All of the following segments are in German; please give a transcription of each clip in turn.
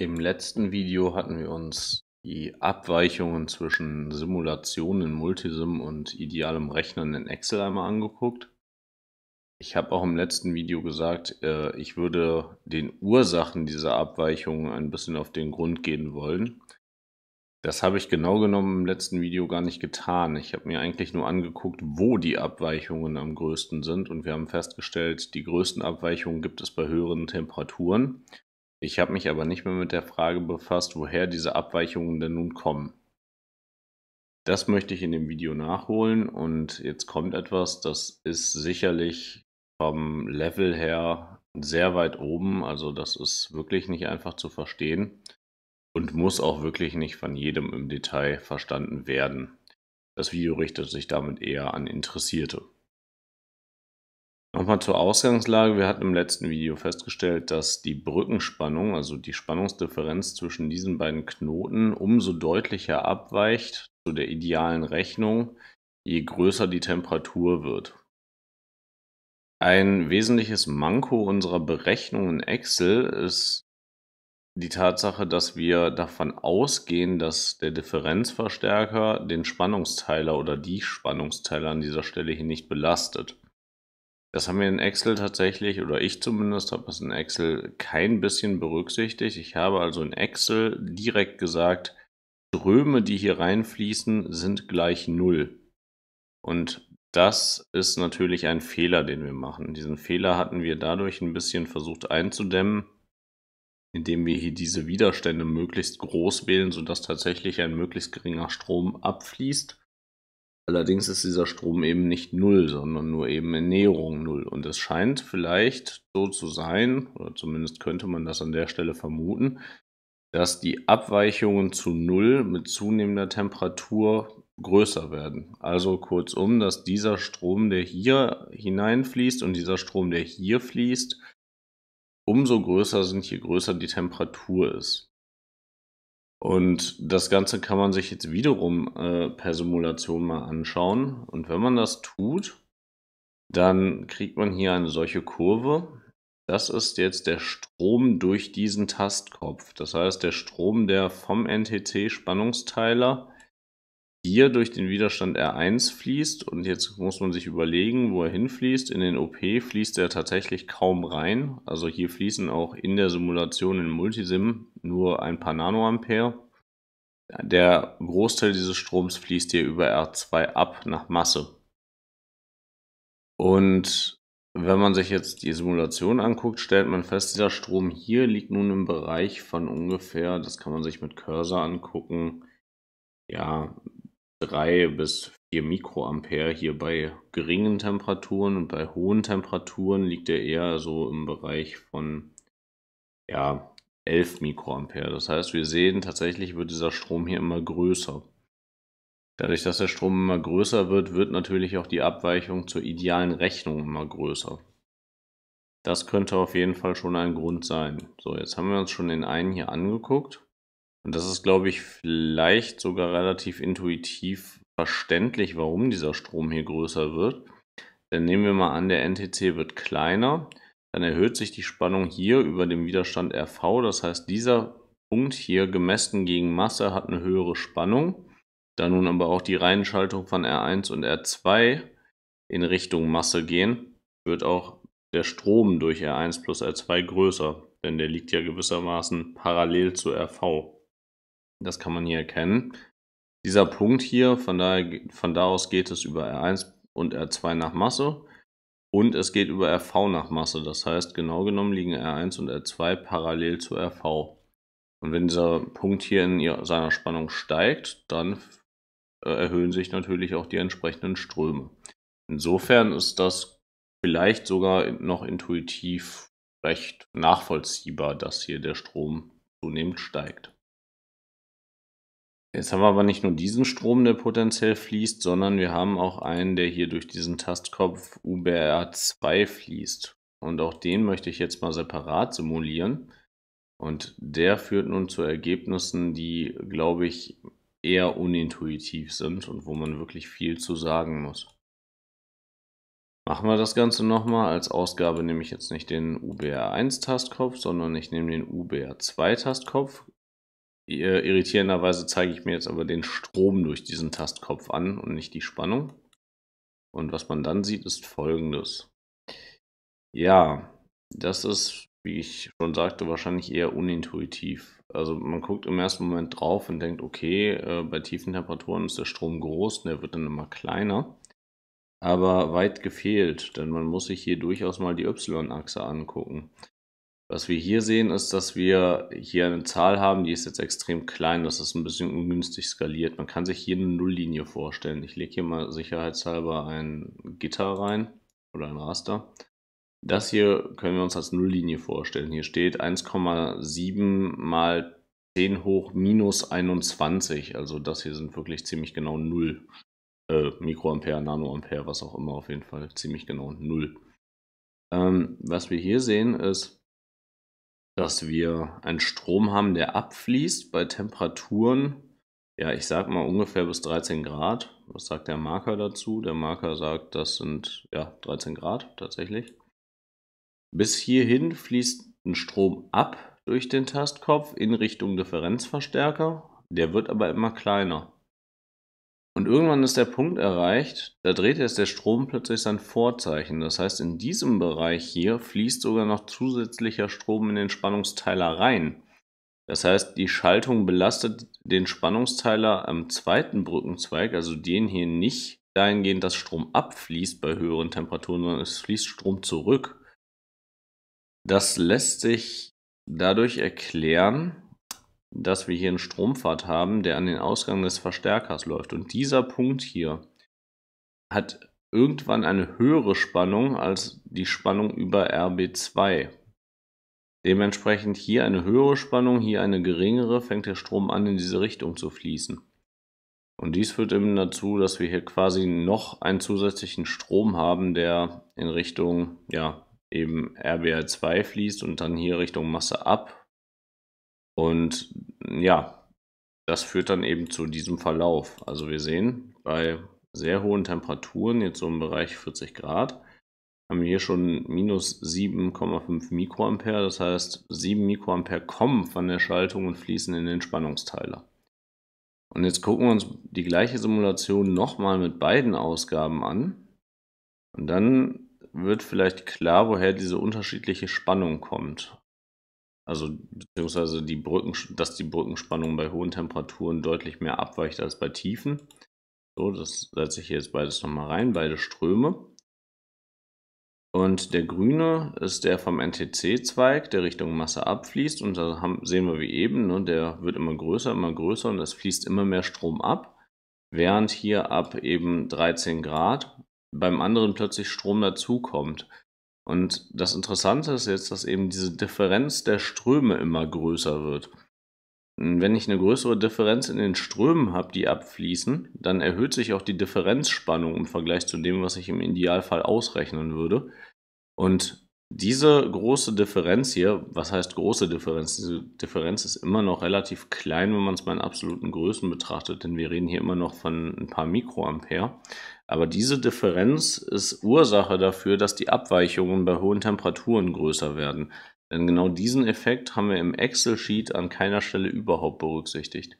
Im letzten Video hatten wir uns die Abweichungen zwischen Simulationen in Multisim und idealem Rechnen in Excel einmal angeguckt. Ich habe auch im letzten Video gesagt, äh, ich würde den Ursachen dieser Abweichungen ein bisschen auf den Grund gehen wollen. Das habe ich genau genommen im letzten Video gar nicht getan. Ich habe mir eigentlich nur angeguckt, wo die Abweichungen am größten sind und wir haben festgestellt, die größten Abweichungen gibt es bei höheren Temperaturen ich habe mich aber nicht mehr mit der Frage befasst, woher diese Abweichungen denn nun kommen. Das möchte ich in dem Video nachholen und jetzt kommt etwas, das ist sicherlich vom Level her sehr weit oben, also das ist wirklich nicht einfach zu verstehen und muss auch wirklich nicht von jedem im Detail verstanden werden. Das Video richtet sich damit eher an Interessierte. Nochmal zur Ausgangslage. Wir hatten im letzten Video festgestellt, dass die Brückenspannung, also die Spannungsdifferenz zwischen diesen beiden Knoten, umso deutlicher abweicht zu der idealen Rechnung, je größer die Temperatur wird. Ein wesentliches Manko unserer Berechnung in Excel ist die Tatsache, dass wir davon ausgehen, dass der Differenzverstärker den Spannungsteiler oder die Spannungsteiler an dieser Stelle hier nicht belastet. Das haben wir in Excel tatsächlich, oder ich zumindest habe es in Excel kein bisschen berücksichtigt. Ich habe also in Excel direkt gesagt, Ströme, die hier reinfließen, sind gleich null. Und das ist natürlich ein Fehler, den wir machen. Diesen Fehler hatten wir dadurch ein bisschen versucht einzudämmen, indem wir hier diese Widerstände möglichst groß wählen, sodass tatsächlich ein möglichst geringer Strom abfließt. Allerdings ist dieser Strom eben nicht null, sondern nur eben in Näherung null. Und es scheint vielleicht so zu sein, oder zumindest könnte man das an der Stelle vermuten, dass die Abweichungen zu null mit zunehmender Temperatur größer werden. Also kurzum, dass dieser Strom, der hier hineinfließt und dieser Strom, der hier fließt, umso größer sind, je größer die Temperatur ist. Und das Ganze kann man sich jetzt wiederum äh, per Simulation mal anschauen. Und wenn man das tut, dann kriegt man hier eine solche Kurve. Das ist jetzt der Strom durch diesen Tastkopf. Das heißt, der Strom, der vom NTC-Spannungsteiler hier durch den Widerstand R1 fließt und jetzt muss man sich überlegen, wo er hinfließt. In den OP fließt er tatsächlich kaum rein. Also hier fließen auch in der Simulation in Multisim nur ein paar Nanoampere. Der Großteil dieses Stroms fließt hier über R2 ab nach Masse. Und wenn man sich jetzt die Simulation anguckt, stellt man fest, dieser Strom hier liegt nun im Bereich von ungefähr, das kann man sich mit Cursor angucken, ja, 3 bis 4 Mikroampere hier bei geringen Temperaturen und bei hohen Temperaturen liegt er eher so im Bereich von ja, 11 Mikroampere. Das heißt, wir sehen tatsächlich wird dieser Strom hier immer größer. Dadurch, dass der Strom immer größer wird, wird natürlich auch die Abweichung zur idealen Rechnung immer größer. Das könnte auf jeden Fall schon ein Grund sein. So, jetzt haben wir uns schon den einen hier angeguckt. Und das ist, glaube ich, vielleicht sogar relativ intuitiv verständlich, warum dieser Strom hier größer wird. Denn nehmen wir mal an, der NTC wird kleiner, dann erhöht sich die Spannung hier über dem Widerstand RV. Das heißt, dieser Punkt hier gemessen gegen Masse hat eine höhere Spannung. Da nun aber auch die Reihenschaltung von R1 und R2 in Richtung Masse gehen, wird auch der Strom durch R1 plus R2 größer, denn der liegt ja gewissermaßen parallel zu RV. Das kann man hier erkennen. Dieser Punkt hier, von, daher, von da aus geht es über R1 und R2 nach Masse und es geht über RV nach Masse. Das heißt, genau genommen liegen R1 und R2 parallel zu RV. Und wenn dieser Punkt hier in seiner Spannung steigt, dann äh, erhöhen sich natürlich auch die entsprechenden Ströme. Insofern ist das vielleicht sogar noch intuitiv recht nachvollziehbar, dass hier der Strom zunehmend steigt. Jetzt haben wir aber nicht nur diesen Strom, der potenziell fließt, sondern wir haben auch einen, der hier durch diesen Tastkopf UBR2 fließt. Und auch den möchte ich jetzt mal separat simulieren. Und der führt nun zu Ergebnissen, die, glaube ich, eher unintuitiv sind und wo man wirklich viel zu sagen muss. Machen wir das Ganze nochmal. Als Ausgabe nehme ich jetzt nicht den UBR1-Tastkopf, sondern ich nehme den UBR2-Tastkopf, äh, irritierenderweise zeige ich mir jetzt aber den Strom durch diesen Tastkopf an und nicht die Spannung. Und was man dann sieht, ist folgendes. Ja, das ist, wie ich schon sagte, wahrscheinlich eher unintuitiv. Also man guckt im ersten Moment drauf und denkt, okay, äh, bei tiefen Temperaturen ist der Strom groß und der wird dann immer kleiner. Aber weit gefehlt, denn man muss sich hier durchaus mal die Y-Achse angucken. Was wir hier sehen, ist, dass wir hier eine Zahl haben, die ist jetzt extrem klein. Das ist ein bisschen ungünstig skaliert. Man kann sich hier eine Nulllinie vorstellen. Ich lege hier mal sicherheitshalber ein Gitter rein oder ein Raster. Das hier können wir uns als Nulllinie vorstellen. Hier steht 1,7 mal 10 hoch minus 21. Also das hier sind wirklich ziemlich genau 0. Äh, Mikroampere, Nanoampere, was auch immer, auf jeden Fall ziemlich genau 0. Ähm, was wir hier sehen ist, dass wir einen Strom haben, der abfließt bei Temperaturen, ja, ich sag mal ungefähr bis 13 Grad. Was sagt der Marker dazu? Der Marker sagt, das sind ja 13 Grad tatsächlich. Bis hierhin fließt ein Strom ab durch den Tastkopf in Richtung Differenzverstärker. Der wird aber immer kleiner. Und irgendwann ist der Punkt erreicht, da dreht jetzt der Strom plötzlich sein Vorzeichen. Das heißt, in diesem Bereich hier fließt sogar noch zusätzlicher Strom in den Spannungsteiler rein. Das heißt, die Schaltung belastet den Spannungsteiler am zweiten Brückenzweig, also den hier nicht dahingehend, dass Strom abfließt bei höheren Temperaturen, sondern es fließt Strom zurück. Das lässt sich dadurch erklären, dass wir hier einen Strompfad haben, der an den Ausgang des Verstärkers läuft. Und dieser Punkt hier hat irgendwann eine höhere Spannung als die Spannung über RB2. Dementsprechend hier eine höhere Spannung, hier eine geringere, fängt der Strom an, in diese Richtung zu fließen. Und dies führt eben dazu, dass wir hier quasi noch einen zusätzlichen Strom haben, der in Richtung, ja, eben RBR2 fließt und dann hier Richtung Masse ab und ja, das führt dann eben zu diesem Verlauf. Also wir sehen, bei sehr hohen Temperaturen, jetzt so im Bereich 40 Grad, haben wir hier schon minus 7,5 Mikroampere. Das heißt, 7 Mikroampere kommen von der Schaltung und fließen in den Spannungsteiler. Und jetzt gucken wir uns die gleiche Simulation nochmal mit beiden Ausgaben an. Und dann wird vielleicht klar, woher diese unterschiedliche Spannung kommt. Also beziehungsweise die Brücken, dass die Brückenspannung bei hohen Temperaturen deutlich mehr abweicht als bei tiefen. So, das setze ich jetzt beides nochmal rein, beide Ströme. Und der grüne ist der vom NTC-Zweig, der Richtung Masse abfließt. Und da haben, sehen wir wie eben, ne, der wird immer größer, immer größer und es fließt immer mehr Strom ab. Während hier ab eben 13 Grad beim anderen plötzlich Strom dazukommt. Und das Interessante ist jetzt, dass eben diese Differenz der Ströme immer größer wird. Und wenn ich eine größere Differenz in den Strömen habe, die abfließen, dann erhöht sich auch die Differenzspannung im Vergleich zu dem, was ich im Idealfall ausrechnen würde. Und diese große Differenz hier, was heißt große Differenz? Diese Differenz ist immer noch relativ klein, wenn man es mal in absoluten Größen betrachtet, denn wir reden hier immer noch von ein paar Mikroampere. Aber diese Differenz ist Ursache dafür, dass die Abweichungen bei hohen Temperaturen größer werden. Denn genau diesen Effekt haben wir im Excel-Sheet an keiner Stelle überhaupt berücksichtigt.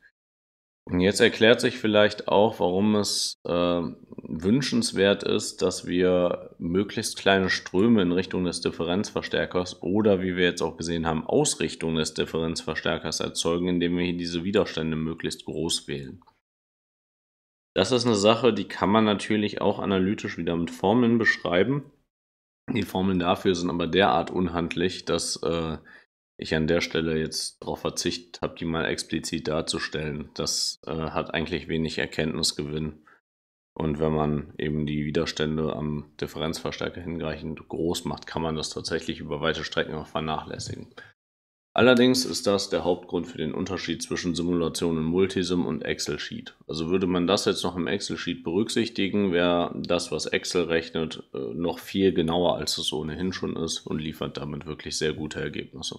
Und jetzt erklärt sich vielleicht auch, warum es äh, wünschenswert ist, dass wir möglichst kleine Ströme in Richtung des Differenzverstärkers oder wie wir jetzt auch gesehen haben, Ausrichtung des Differenzverstärkers erzeugen, indem wir hier diese Widerstände möglichst groß wählen. Das ist eine Sache, die kann man natürlich auch analytisch wieder mit Formeln beschreiben. Die Formeln dafür sind aber derart unhandlich, dass äh, ich an der Stelle jetzt darauf verzichtet habe, die mal explizit darzustellen. Das äh, hat eigentlich wenig Erkenntnisgewinn. Und wenn man eben die Widerstände am Differenzverstärker hinreichend groß macht, kann man das tatsächlich über weite Strecken auch vernachlässigen. Allerdings ist das der Hauptgrund für den Unterschied zwischen Simulationen Multisim und Excel-Sheet. Also würde man das jetzt noch im Excel-Sheet berücksichtigen, wäre das, was Excel rechnet, äh, noch viel genauer, als es ohnehin schon ist und liefert damit wirklich sehr gute Ergebnisse.